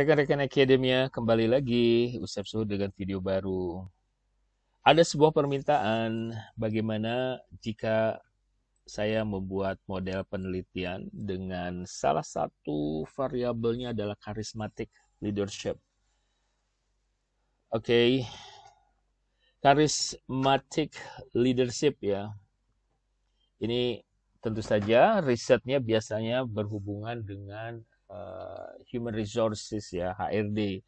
Rekan-rekan Akademia kembali lagi Ustaz Suhu dengan video baru. Ada sebuah permintaan bagaimana jika saya membuat model penelitian dengan salah satu variabelnya adalah karismatik leadership. Oke, okay. karismatik leadership ya. Ini tentu saja risetnya biasanya berhubungan dengan Eh, human resources ya HRD.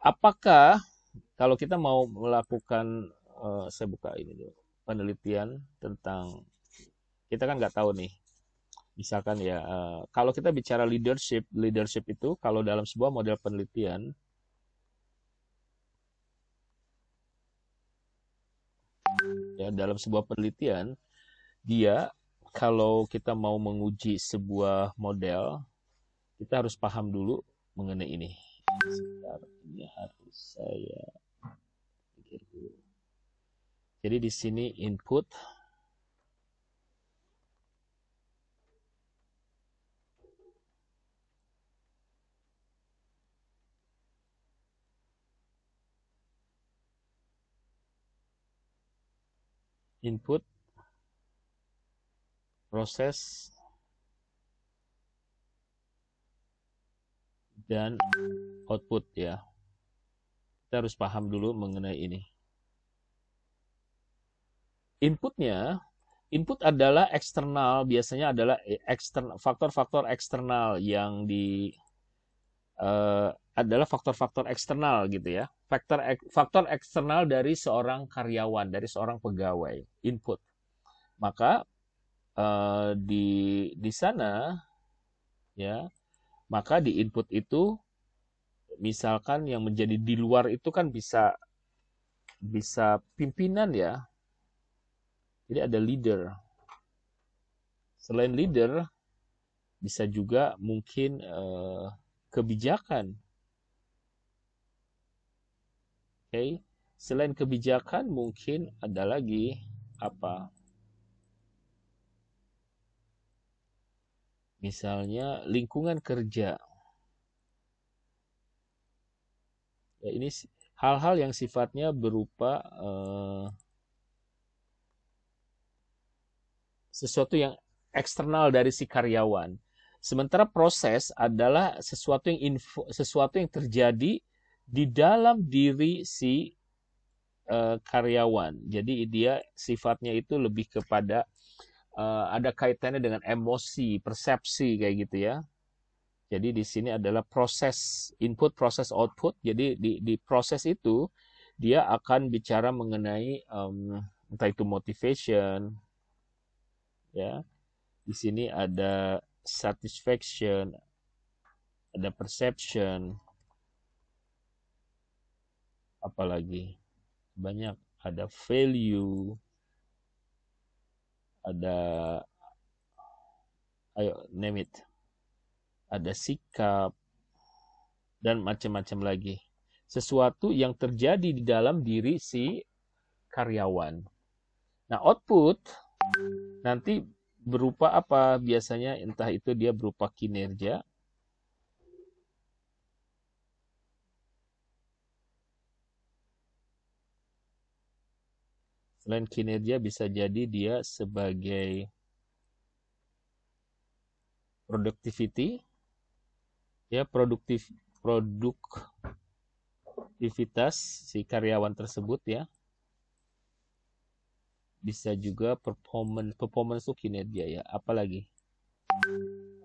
Apakah kalau kita mau melakukan uh, saya buka ini dulu penelitian tentang kita kan nggak tahu nih misalkan ya uh, kalau kita bicara leadership leadership itu kalau dalam sebuah model penelitian ya dalam sebuah penelitian dia kalau kita mau menguji sebuah model kita harus paham dulu mengenai ini. Sebentar, ini harus saya pikir dulu. Jadi di sini input input proses dan output ya. Kita harus paham dulu mengenai ini. Inputnya, input adalah eksternal, biasanya adalah eksternal faktor-faktor eksternal yang di uh, adalah faktor-faktor eksternal gitu ya. Faktor faktor eksternal dari seorang karyawan, dari seorang pegawai, input. Maka uh, di di sana ya maka di input itu misalkan yang menjadi di luar itu kan bisa bisa pimpinan ya. Jadi ada leader. Selain leader bisa juga mungkin eh, kebijakan. Oke, okay. selain kebijakan mungkin ada lagi apa? Misalnya lingkungan kerja. Ya, ini hal-hal yang sifatnya berupa eh, sesuatu yang eksternal dari si karyawan. Sementara proses adalah sesuatu yang info, sesuatu yang terjadi di dalam diri si eh, karyawan. Jadi dia sifatnya itu lebih kepada uh, ada kaitannya dengan emosi, persepsi kayak gitu ya. Jadi di sini adalah proses input, proses output. Jadi di, di proses itu dia akan bicara mengenai um, entah itu motivation, ya. Di sini ada satisfaction, ada perception, apalagi banyak ada value, ada ayo name it ada sikap dan macam-macam lagi sesuatu yang terjadi di dalam diri si karyawan nah output nanti berupa apa biasanya entah itu dia berupa kinerja Selain kinerja bisa jadi dia sebagai productivity ya produktif produktivitas si karyawan tersebut ya bisa juga performance performance kinerja ya apalagi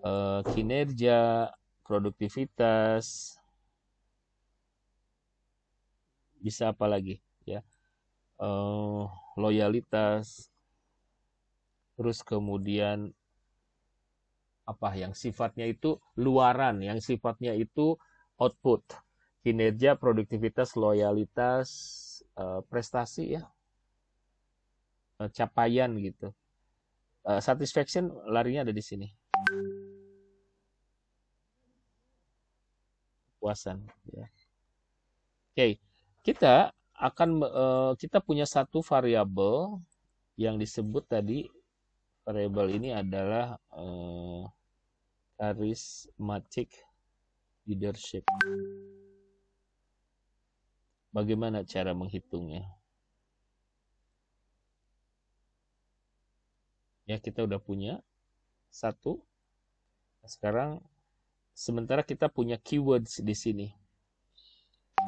e, kinerja produktivitas bisa apa lagi ya uh, loyalitas, terus kemudian apa yang sifatnya itu luaran, yang sifatnya itu output, kinerja, produktivitas, loyalitas, eh, prestasi ya, eh, capaian gitu. Eh, satisfaction larinya ada di sini. Puasan. Ya. Oke, kita akan uh, kita punya satu variabel yang disebut tadi variabel ini adalah uh, charismatic leadership. Bagaimana cara menghitungnya? Ya, kita udah punya satu. Sekarang sementara kita punya keywords di sini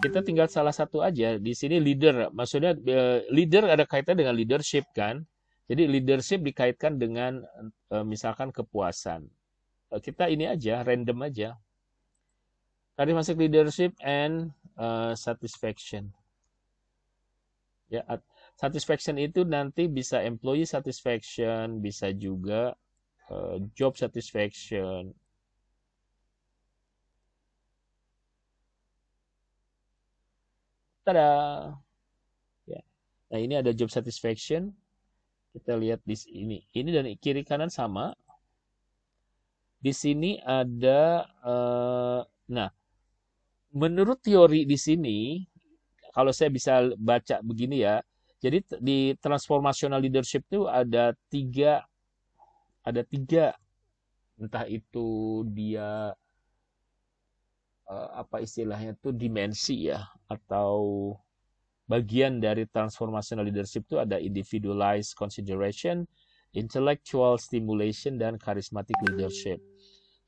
kita tinggal salah satu aja di sini leader maksudnya eh, leader ada kaitan dengan leadership kan jadi leadership dikaitkan dengan eh, misalkan kepuasan eh, kita ini aja random aja tadi masuk leadership and satisfaction ya satisfaction itu nanti bisa employee satisfaction bisa juga job satisfaction Tada. Ya. Nah, ini ada job satisfaction. Kita lihat di sini. Ini dan kiri kanan sama. Di sini ada uh, nah, menurut teori di sini kalau saya bisa baca begini ya. Jadi di transformational leadership itu ada tiga ada tiga entah itu dia Eh, apa istilahnya itu dimensi ya atau bagian dari transformational leadership itu ada individualized consideration, intellectual stimulation dan charismatic leadership.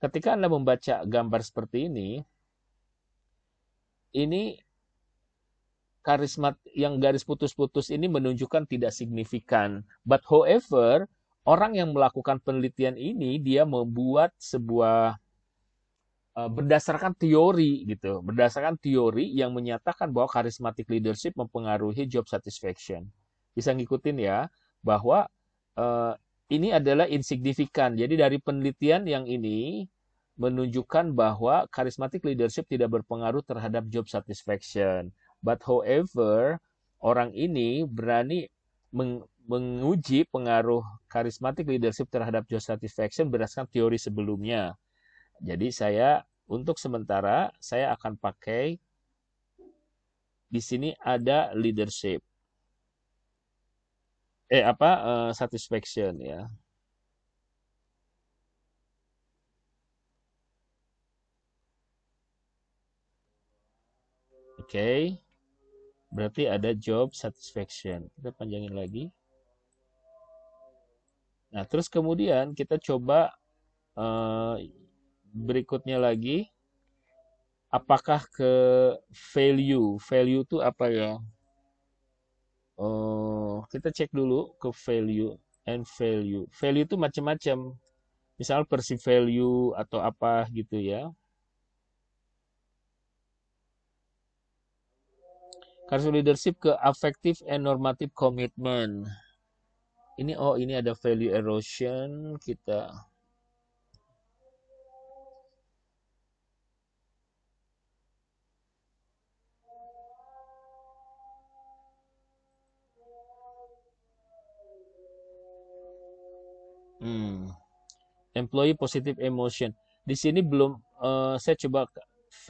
Ketika Anda membaca gambar seperti ini, ini karismat yang garis putus-putus ini menunjukkan tidak signifikan. But however, orang yang melakukan penelitian ini dia membuat sebuah Eh, berdasarkan teori gitu, berdasarkan teori yang menyatakan bahwa charismatic leadership mempengaruhi job satisfaction. Bisa ngikutin ya bahwa uh, ini adalah insignifikan. Jadi dari penelitian yang ini menunjukkan bahwa charismatic leadership tidak berpengaruh terhadap job satisfaction. But however, orang ini berani meng menguji pengaruh charismatic leadership terhadap job satisfaction berdasarkan teori sebelumnya jadi saya untuk sementara saya akan pakai di sini ada leadership. Eh apa uh, satisfaction ya. Oke. Okay. Berarti ada job satisfaction. Kita panjangin lagi. Nah, terus kemudian kita coba uh, berikutnya lagi apakah ke value value itu apa ya oh kita cek dulu ke value and value value itu macam-macam misal persi value atau apa gitu ya Karso leadership ke affective and normative commitment. Ini oh ini ada value erosion kita Hmm. Employee positive emotion. Di sini belum uh, saya coba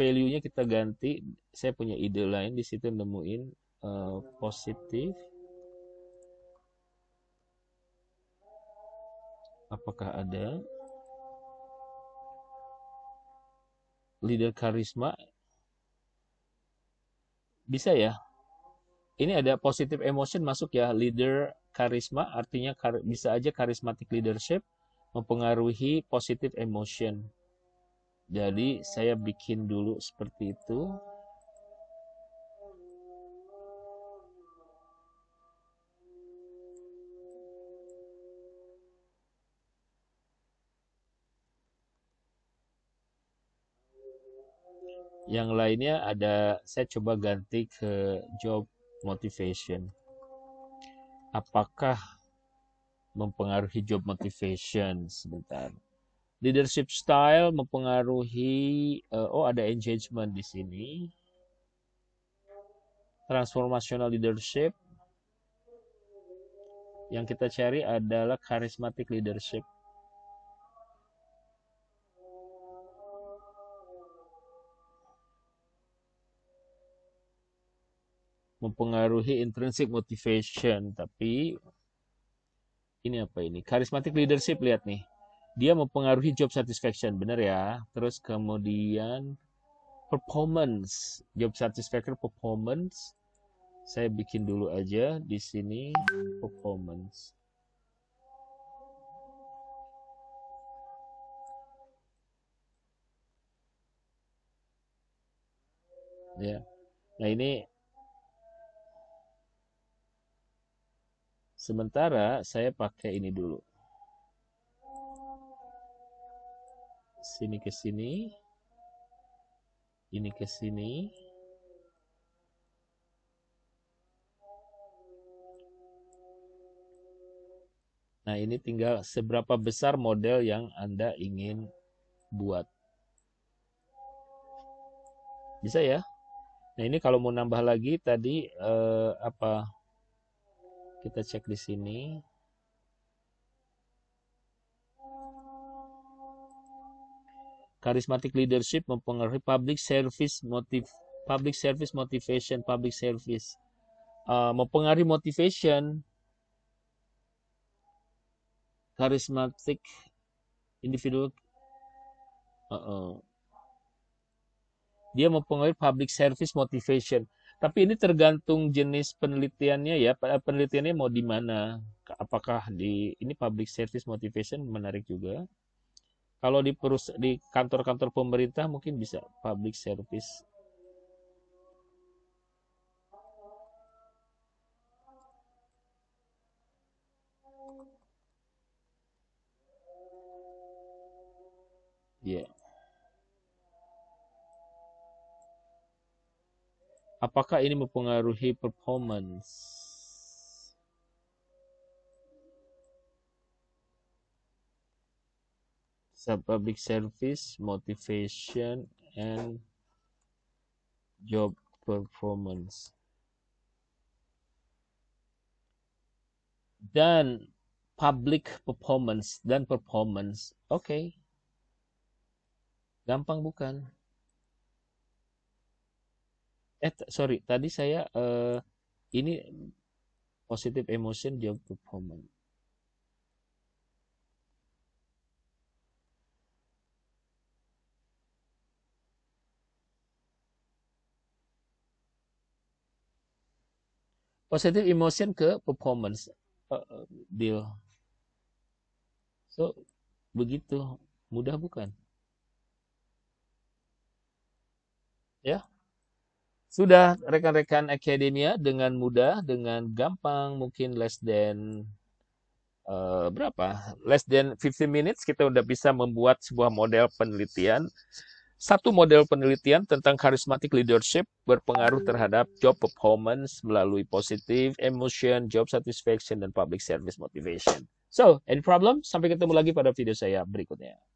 value-nya kita ganti. Saya punya ide lain di situ nemuin uh, positif. Apakah ada leader karisma? Bisa ya? Ini ada positive emotion masuk ya, leader karisma artinya kar bisa aja karismatik leadership mempengaruhi positive emotion. Jadi saya bikin dulu seperti itu. Yang lainnya ada saya coba ganti ke job motivation apakah mempengaruhi job motivation sebentar leadership style mempengaruhi uh, oh ada engagement di sini transformational leadership yang kita cari adalah charismatic leadership mempengaruhi intrinsic motivation tapi ini apa ini charismatic leadership lihat nih dia mempengaruhi job satisfaction bener ya terus kemudian performance job satisfaction performance saya bikin dulu aja di sini performance ya nah ini Sementara saya pakai ini dulu. Sini ke sini. Ini ke sini. Nah, ini tinggal seberapa besar model yang Anda ingin buat. Bisa ya? Nah, ini kalau mau nambah lagi tadi eh, apa kita cek di sini. Charismatic leadership mempengaruhi public service motif public service motivation, public service uh, mempengaruhi motivation. Charismatic individu uh -uh. dia mempengaruhi public service motivation tapi ini tergantung jenis penelitiannya ya. Penelitiannya mau di mana? Apakah di ini public service motivation menarik juga? Kalau di perus di kantor-kantor pemerintah mungkin bisa public service Yeah. Apakah ini mempengaruhi performance? public service, motivation, and job performance. Dan public performance dan performance, oke. Okay. Gampang bukan? eh sorry tadi saya uh, ini positive emotion job performance positive emotion ke performance uh, eh, deal. Eh, so begitu mudah bukan? Ya. Yeah. Sudah rekan-rekan akademia dengan mudah, dengan gampang, mungkin less than uh, berapa? Less than 15 minutes kita sudah bisa membuat sebuah model penelitian. Satu model penelitian tentang charismatic leadership berpengaruh terhadap job performance melalui positive emotion, job satisfaction, dan public service motivation. So, any problem? Sampai ketemu lagi pada video saya berikutnya.